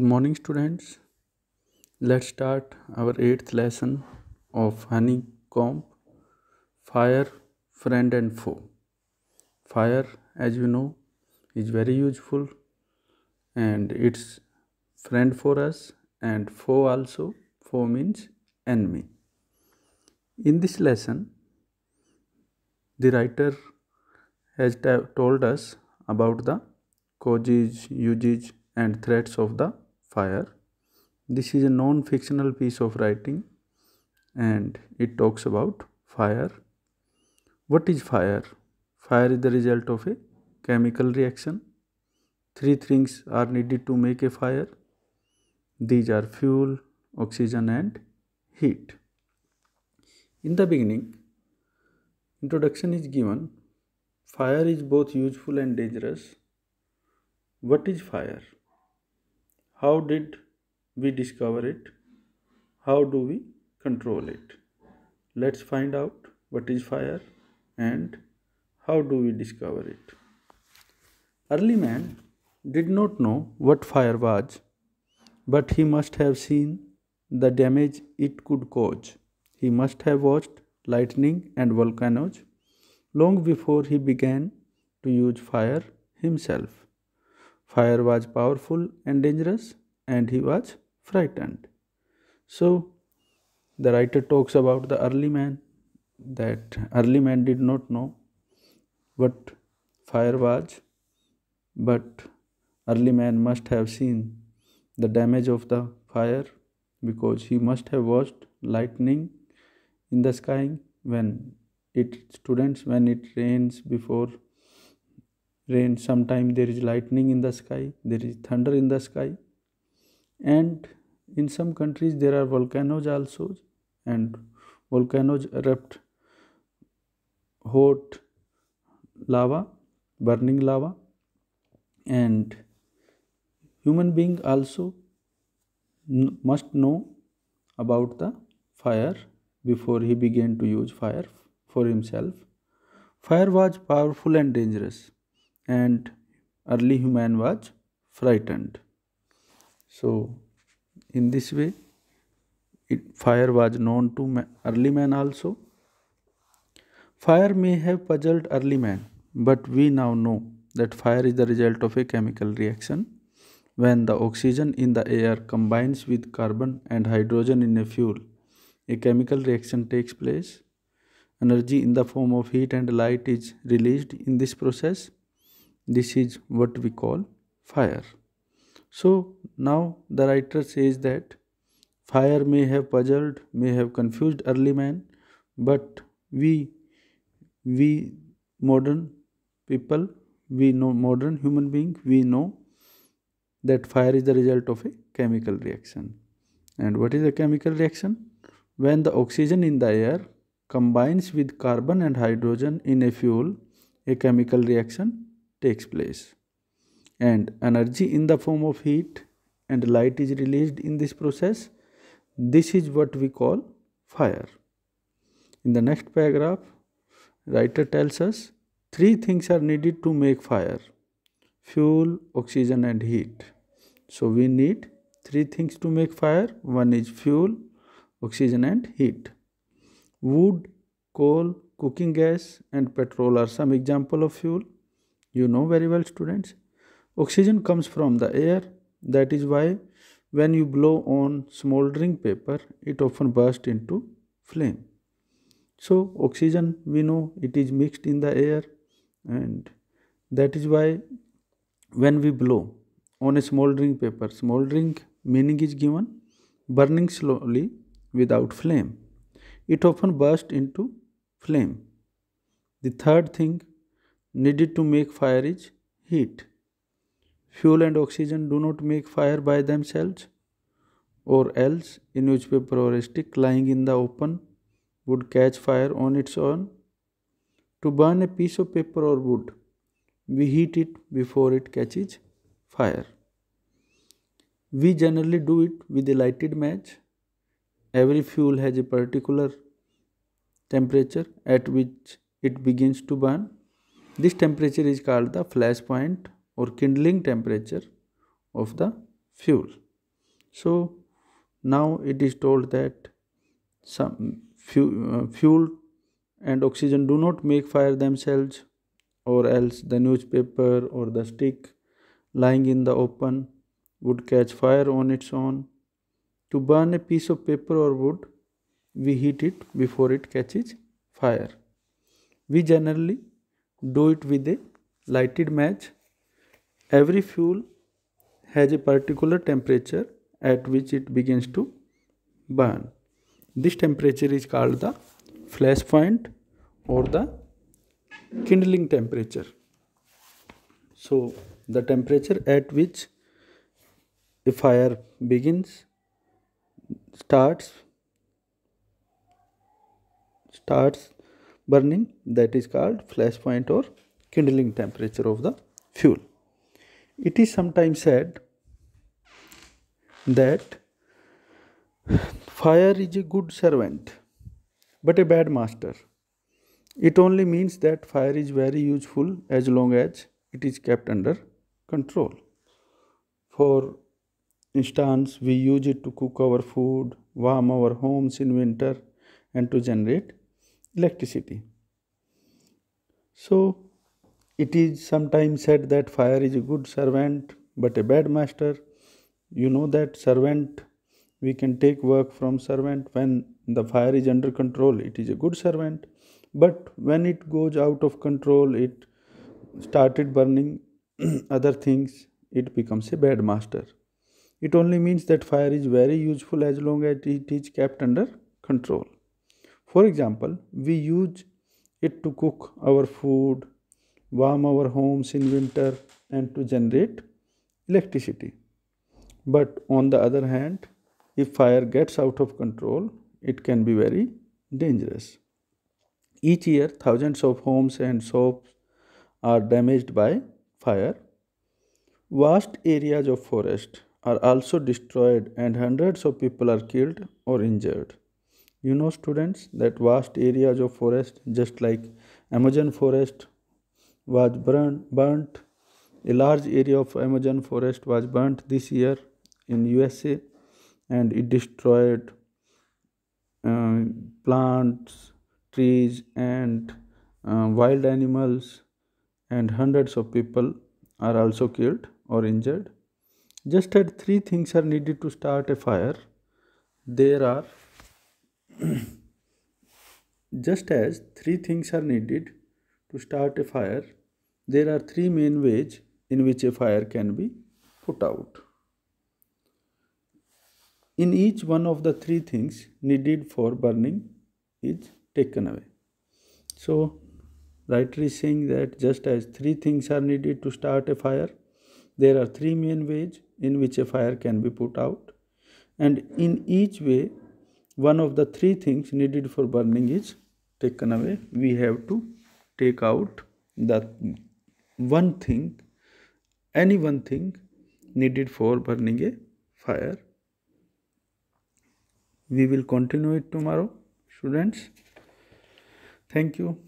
Good morning students. Let's start our 8th lesson of honeycomb fire friend and foe. Fire as you know is very useful and it's friend for us and foe also. Foe means enemy. In this lesson the writer has told us about the causes, uses and threats of the fire this is a non-fictional piece of writing and it talks about fire what is fire fire is the result of a chemical reaction three things are needed to make a fire these are fuel oxygen and heat in the beginning introduction is given fire is both useful and dangerous what is fire how did we discover it? How do we control it? Let's find out what is fire and how do we discover it? Early man did not know what fire was, but he must have seen the damage it could cause. He must have watched lightning and volcanoes long before he began to use fire himself. Fire was powerful and dangerous, and he was frightened. So the writer talks about the early man that early man did not know what fire was, but early man must have seen the damage of the fire because he must have watched lightning in the sky when it students when it rains before rain sometime there is lightning in the sky there is thunder in the sky and in some countries there are volcanoes also and volcanoes erupt hot lava burning lava and human being also must know about the fire before he began to use fire for himself fire was powerful and dangerous and early human was frightened so in this way, it, fire was known to man, early man also. Fire may have puzzled early man, but we now know that fire is the result of a chemical reaction when the oxygen in the air combines with carbon and hydrogen in a fuel. A chemical reaction takes place. Energy in the form of heat and light is released in this process. This is what we call fire. So now the writer says that fire may have puzzled, may have confused early man, but we, we modern people, we know modern human being, we know that fire is the result of a chemical reaction. And what is a chemical reaction? When the oxygen in the air combines with carbon and hydrogen in a fuel, a chemical reaction takes place and energy in the form of heat and light is released in this process this is what we call fire in the next paragraph writer tells us three things are needed to make fire fuel oxygen and heat so we need three things to make fire one is fuel oxygen and heat wood coal cooking gas and petrol are some example of fuel you know very well students Oxygen comes from the air, that is why when you blow on smoldering paper, it often bursts into flame. So, oxygen we know it is mixed in the air, and that is why when we blow on a smoldering paper, smoldering meaning is given burning slowly without flame. It often bursts into flame. The third thing needed to make fire is heat. Fuel and oxygen do not make fire by themselves, or else a newspaper or a stick lying in the open would catch fire on its own. To burn a piece of paper or wood, we heat it before it catches fire. We generally do it with a lighted match. Every fuel has a particular temperature at which it begins to burn. This temperature is called the flash point or kindling temperature of the fuel. So now it is told that some fuel, uh, fuel and oxygen do not make fire themselves or else the newspaper or the stick lying in the open would catch fire on its own. To burn a piece of paper or wood, we heat it before it catches fire. We generally do it with a lighted match Every fuel has a particular temperature at which it begins to burn. This temperature is called the flash point or the kindling temperature. So the temperature at which a fire begins starts starts burning that is called flash point or kindling temperature of the fuel it is sometimes said that fire is a good servant but a bad master. It only means that fire is very useful as long as it is kept under control. For instance, we use it to cook our food, warm our homes in winter, and to generate electricity. So, it is sometimes said that fire is a good servant but a bad master. You know that servant, we can take work from servant. When the fire is under control, it is a good servant. But when it goes out of control, it started burning other things, it becomes a bad master. It only means that fire is very useful as long as it is kept under control. For example, we use it to cook our food, warm our homes in winter and to generate electricity. But on the other hand, if fire gets out of control, it can be very dangerous. Each year, thousands of homes and shops are damaged by fire. Vast areas of forest are also destroyed and hundreds of people are killed or injured. You know students that vast areas of forest just like Amazon forest was burnt. A large area of Amazon forest was burnt this year in USA and it destroyed um, plants, trees and um, wild animals and hundreds of people are also killed or injured. Just as three things are needed to start a fire. There are just as three things are needed to start a fire, there are three main ways in which a fire can be put out. In each one of the three things needed for burning is taken away. So, writer is saying that just as three things are needed to start a fire, there are three main ways in which a fire can be put out, and in each way, one of the three things needed for burning is taken away. We have to take out the one thing any one thing needed for burning a fire we will continue it tomorrow students thank you